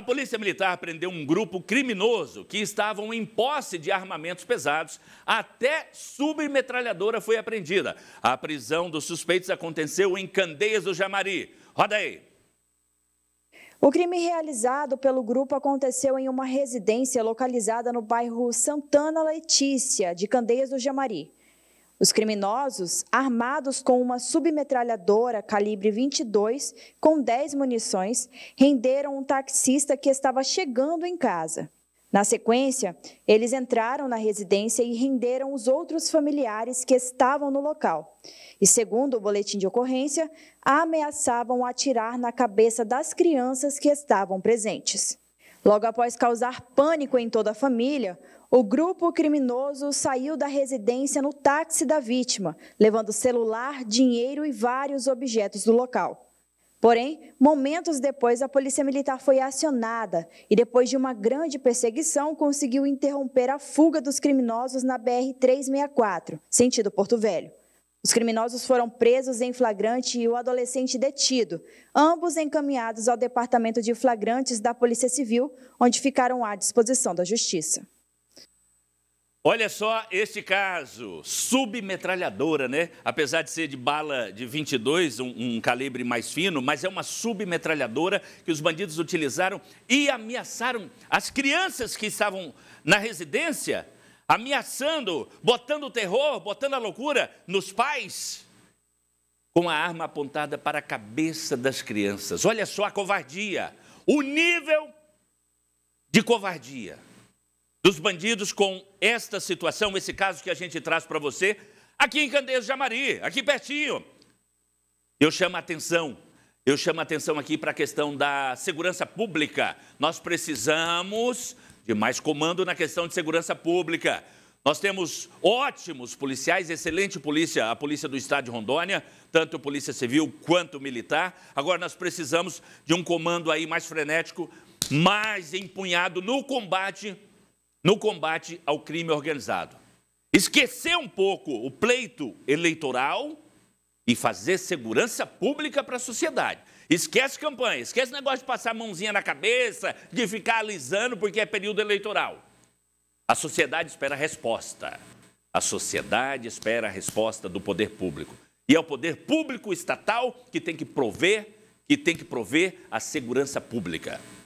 A polícia militar prendeu um grupo criminoso que estavam em posse de armamentos pesados. Até submetralhadora foi apreendida. A prisão dos suspeitos aconteceu em Candeias do Jamari. Roda aí. O crime realizado pelo grupo aconteceu em uma residência localizada no bairro Santana Letícia, de Candeias do Jamari. Os criminosos, armados com uma submetralhadora calibre 22 com 10 munições, renderam um taxista que estava chegando em casa. Na sequência, eles entraram na residência e renderam os outros familiares que estavam no local. E, segundo o boletim de ocorrência, ameaçavam atirar na cabeça das crianças que estavam presentes. Logo após causar pânico em toda a família, o grupo criminoso saiu da residência no táxi da vítima, levando celular, dinheiro e vários objetos do local. Porém, momentos depois, a Polícia Militar foi acionada e, depois de uma grande perseguição, conseguiu interromper a fuga dos criminosos na BR-364, sentido Porto Velho. Os criminosos foram presos em flagrante e o adolescente detido, ambos encaminhados ao Departamento de Flagrantes da Polícia Civil, onde ficaram à disposição da Justiça. Olha só este caso, submetralhadora, né? Apesar de ser de bala de 22, um, um, calibre mais fino, mas é uma submetralhadora que os bandidos utilizaram e ameaçaram as crianças que estavam na residência ameaçando, botando o terror, botando a loucura nos pais, com a arma apontada para a cabeça das crianças. Olha só a covardia, o nível de covardia dos bandidos com esta situação, esse caso que a gente traz para você, aqui em Candeias de Jamari, aqui pertinho. Eu chamo a atenção, eu chamo a atenção aqui para a questão da segurança pública. Nós precisamos de mais comando na questão de segurança pública. Nós temos ótimos policiais, excelente polícia, a polícia do estado de Rondônia, tanto polícia civil quanto militar. Agora nós precisamos de um comando aí mais frenético, mais empunhado no combate, no combate ao crime organizado. Esquecer um pouco o pleito eleitoral e fazer segurança pública para a sociedade. Esquece campanha, esquece negócio de passar a mãozinha na cabeça, de ficar alisando porque é período eleitoral. A sociedade espera a resposta. A sociedade espera a resposta do poder público. E é o poder público estatal que tem que prover, que tem que prover a segurança pública.